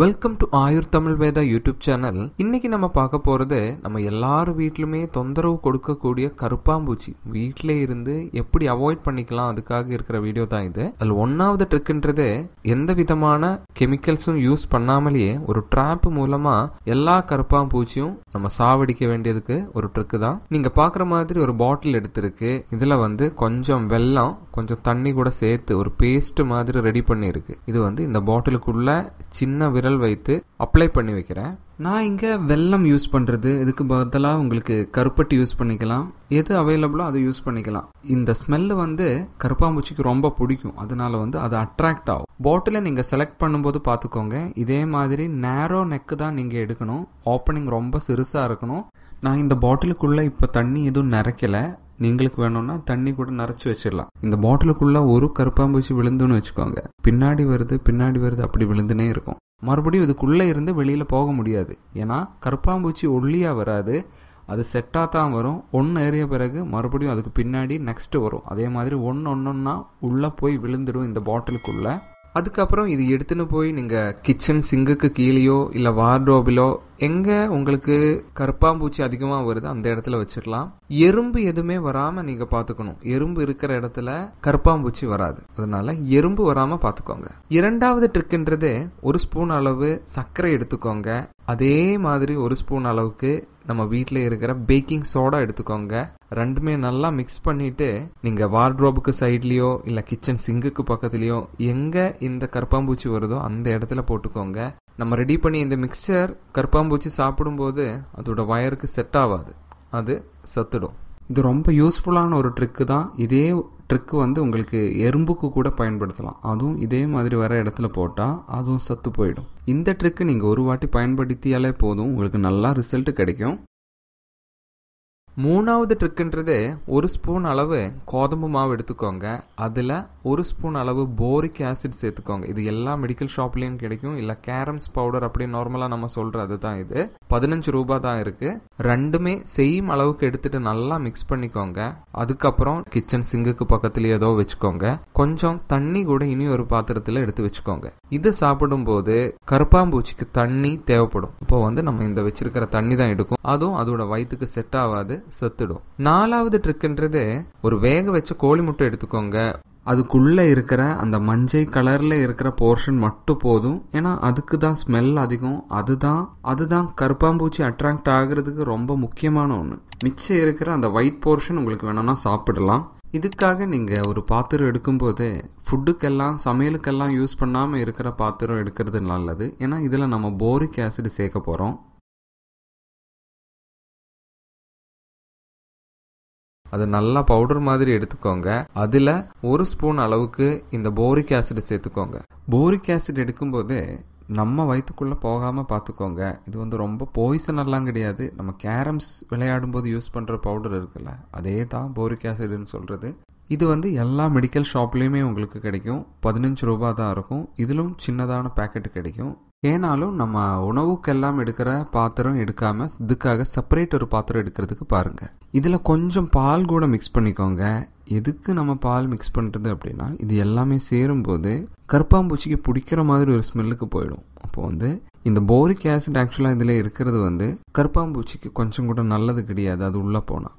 welcome to Ayur Tamil Veda YouTube channel இன்னைக்கு நம்ம பார்க்க போகிறது நம்ம எல்லார் வீட்லையுமே தொந்தரவு கொடுக்கக்கூடிய கருப்பாம்பூச்சி வீட்டிலே இருந்து எப்படி அவாய்ட் பண்ணிக்கலாம் அதுக்காக இருக்கிற வீடியோ தான் இது அதில் ஒன்றாவது ட்ரிக்குன்றது எந்த விதமான கெமிக்கல்ஸும் யூஸ் பண்ணாமலேயே ஒரு ட்ராப் மூலமாக எல்லா கருப்பாம்பூச்சியும் நம்ம சாவடிக்க வேண்டியதுக்கு ஒரு ட்ரிக் தான் நீங்கள் பார்க்குற மாதிரி ஒரு பாட்டில் எடுத்திருக்கு இதில் வந்து கொஞ்சம் வெள்ளம் கொஞ்சம் தண்ணி கூட சேர்த்து ஒரு பேஸ்ட் மாதிரி ரெடி பண்ணியிருக்கு இது வந்து இந்த பாட்டிலுக்குள்ளே சின்ன விரல் வைத்து அப்ளை பண்ணி வைக்கிறேன் நான் இங்கே வெள்ளம் யூஸ் பண்ணுறது இதுக்கு பதிலாக உங்களுக்கு கருப்பட்டி யூஸ் பண்ணிக்கலாம் எது அவைலபிளோ அதை யூஸ் பண்ணிக்கலாம் இந்த ஸ்மெல்லு வந்து கருப்பாம்பூச்சிக்கு ரொம்ப பிடிக்கும் அதனால வந்து அது அட்ராக்ட் ஆகும் பாட்டிலை நீங்கள் செலக்ட் பண்ணும்போது பார்த்துக்கோங்க இதே மாதிரி நேரோ நெக்கு தான் நீங்கள் எடுக்கணும் ஓப்பனிங் ரொம்ப சிறுசாக இருக்கணும் நான் இந்த பாட்டிலுக்குள்ளே இப்போ தண்ணி எதுவும் நிறைக்கல நீங்களுக்கு வேணும்னா தண்ணி கூட நிறைச்சு வச்சிடலாம் இந்த பாட்டிலுக்குள்ள ஒரு கருப்பாம்பூச்சி விழுந்துன்னு வச்சுக்கோங்க பின்னாடி வருது பின்னாடி வருது அப்படி விழுந்துனே இருக்கும் மறுபடியும் இதுக்குள்ளே இருந்து வெளியில் போக முடியாது ஏன்னா கருப்பாம்பூச்சி ஒல்லியாக வராது அது செட்டாக தான் வரும் ஒன்று ஏறிய பிறகு மறுபடியும் அதுக்கு பின்னாடி நெக்ஸ்ட்டு வரும் அதே மாதிரி ஒன்று ஒன்றுன்னா உள்ளே போய் விழுந்துடும் இந்த பாட்டிலுக்குள்ளே அதுக்கப்புறம் இது எடுத்துன்னு போய் நீங்கள் கிச்சன் சிங்குக்கு கீழேயோ இல்லை வார்டோபிலோ எங்கே உங்களுக்கு கருப்பாம்பூச்சி அதிகமாக வருது அந்த இடத்துல வச்சிடலாம் எறும்பு எதுவுமே வராமல் நீங்கள் பார்த்துக்கணும் எறும்பு இருக்கிற இடத்துல கருப்பாம்பூச்சி வராது அதனால எறும்பு வராமல் பார்த்துக்கோங்க இரண்டாவது ட்ரிக்ன்றது ஒரு ஸ்பூன் அளவு சர்க்கரை எடுத்துக்கோங்க அதே மாதிரி ஒரு ஸ்பூன் அளவுக்கு நம்ம வீட்டில் இருக்கிற பேக்கிங் சோடா எடுத்துக்கோங்க ரெண்டுமே நல்லா மிக்ஸ் பண்ணிட்டு நீங்க வார்ட்ரோபுக்கு சைட்லயோ இல்ல கிச்சன் சிங்குக்கு பக்கத்துலயோ எங்க இந்த கருப்பாம்பூச்சி வருதோ அந்த இடத்துல போட்டுக்கோங்க நம்ம ரெடி பண்ணி இந்த மிக்சர் கற்பாம்பூச்சி சாப்பிடும்போது அதோட வயருக்கு செட் ஆகாது அது செத்துடும் இது ரொம்ப யூஸ்ஃபுல்லான ஒரு ட்ரிக்கு தான் இதே ட்ரிக்கு வந்து உங்களுக்கு எறும்புக்கு கூட பயன்படுத்தலாம் அதுவும் இதே மாதிரி வர இடத்துல போட்டால் அதுவும் சத்து போயிடும் இந்த ட்ரிக்கு நீங்கள் ஒரு வாட்டி பயன்படுத்தியாலே போதும் உங்களுக்கு நல்லா ரிசல்ட் கிடைக்கும் மூணாவது ட்ரிக்குன்றது ஒரு ஸ்பூன் அளவு கோதம்பு மாவு எடுத்துக்கோங்க அதில் ஒரு ஸ்பூன் அளவு போரிக் ஆசிட் சேர்த்துக்கோங்க இது எல்லா மெடிக்கல் ஷாப்லேயும் கிடைக்கும் இல்லை கேரம்ஸ் பவுடர் அப்படின்னு நார்மலாக நம்ம சொல்கிற தான் இது பதினஞ்சு ரூபா தான் இருக்கு ரெண்டுமே சேம் அளவுக்கு எடுத்துட்டு நல்லா மிக்ஸ் பண்ணிக்கோங்க அதுக்கப்புறம் கிச்சன் சிங்குக்கு பக்கத்துல ஏதோ வச்சுக்கோங்க கொஞ்சம் தண்ணி கூட இனி ஒரு பாத்திரத்துல எடுத்து வச்சுக்கோங்க இது சாப்பிடும் போது கருப்பாம்பூச்சிக்கு தண்ணி தேவைப்படும் இப்போ வந்து நம்ம இந்த வச்சிருக்கிற தண்ணி தான் எடுக்கும் அதுவும் அதோட வயிற்றுக்கு செட் ஆகாது செத்துடும் நாலாவது ட்ரிக்ன்றது ஒரு வேக வச்ச கோழி முட்டை எடுத்துக்கோங்க அதுக்குள்ளே இருக்கிற அந்த மஞ்சள் கலரில் இருக்கிற போர்ஷன் மட்டும் போதும் ஏன்னா அதுக்கு தான் ஸ்மெல் அதிகம் அதுதான் அதுதான் கருப்பாம்பூச்சி அட்ராக்ட் ஆகிறதுக்கு ரொம்ப முக்கியமான ஒன்று மிச்சம் இருக்கிற அந்த ஒயிட் போர்ஷன் உங்களுக்கு வேணும்னா சாப்பிடலாம் இதுக்காக நீங்கள் ஒரு பாத்திரம் எடுக்கும்போது ஃபுட்டுக்கெல்லாம் சமையலுக்கெல்லாம் யூஸ் பண்ணாமல் இருக்கிற பாத்திரம் எடுக்கிறது நல்லது ஏன்னா இதில் நம்ம போரிக் ஆசிட் சேர்க்க போகிறோம் அதை நல்லா பவுடர் மாதிரி எடுத்துக்கோங்க அதில் ஒரு ஸ்பூன் அளவுக்கு இந்த போரிக் ஆசிட் சேர்த்துக்கோங்க போரிக் ஆசிட் எடுக்கும்போது நம்ம வயிற்றுக்குள்ளே போகாமல் பார்த்துக்கோங்க இது வந்து ரொம்ப எல்லாம் கிடையாது நம்ம கேரம்ஸ் விளையாடும் போது யூஸ் பண்ணுற பவுடர் இருக்குல்ல அதே தான் போரிக் ஆசிட்னு சொல்கிறது இது வந்து எல்லா மெடிக்கல் ஷாப்லேயுமே உங்களுக்கு கிடைக்கும் பதினஞ்சு ரூபா தான் இருக்கும் இதிலும் சின்னதான பேக்கெட் கிடைக்கும் ஏனாலும் நம்ம உணவுக்கெல்லாம் எடுக்கிற பாத்திரம் எடுக்காமல் இதுக்காக செப்பரேட் ஒரு பாத்திரம் எடுக்கிறதுக்கு பாருங்கள் இதில் கொஞ்சம் பால் கூட மிக்ஸ் பண்ணிக்கோங்க எதுக்கு நம்ம பால் மிக்ஸ் பண்ணுறது அப்படின்னா இது எல்லாமே சேரும்போது கருப்பாம்பூச்சிக்கு பிடிக்கிற மாதிரி ஒரு ஸ்மெல்லுக்கு போயிடும் அப்போ வந்து இந்த போரிக் ஆசிட் ஆக்சுவலாக இதில் இருக்கிறது வந்து கருப்பாம்பூச்சிக்கு கொஞ்சம் கூட நல்லது கிடையாது அது உள்ளே போனால்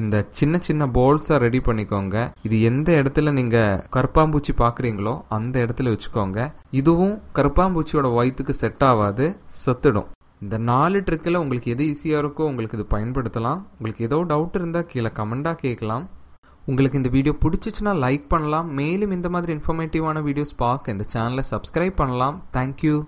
இந்த சின்ன சின்ன போல்ஸா ரெடி பண்ணிக்கோங்க இது எந்த இடத்துல நீங்கள் கருப்பாம்பூச்சி பார்க்குறீங்களோ அந்த இடத்துல வச்சுக்கோங்க இதுவும் கருப்பாம்பூச்சியோட வயிற்றுக்கு செட் ஆகாது செத்துடும் இந்த நாலு ட்ரிக்கில் உங்களுக்கு எது ஈஸியாக இருக்கோ உங்களுக்கு இது பயன்படுத்தலாம் உங்களுக்கு ஏதோ டவுட் இருந்தால் கீழே கமெண்டாக கேட்கலாம் உங்களுக்கு இந்த வீடியோ பிடிச்சிச்சுன்னா லைக் பண்ணலாம் மேலும் இந்த மாதிரி இன்ஃபர்மேட்டிவான வீடியோஸ் பார்க்க இந்த சேனலை சப்ஸ்கிரைப் பண்ணலாம் தேங்க்யூ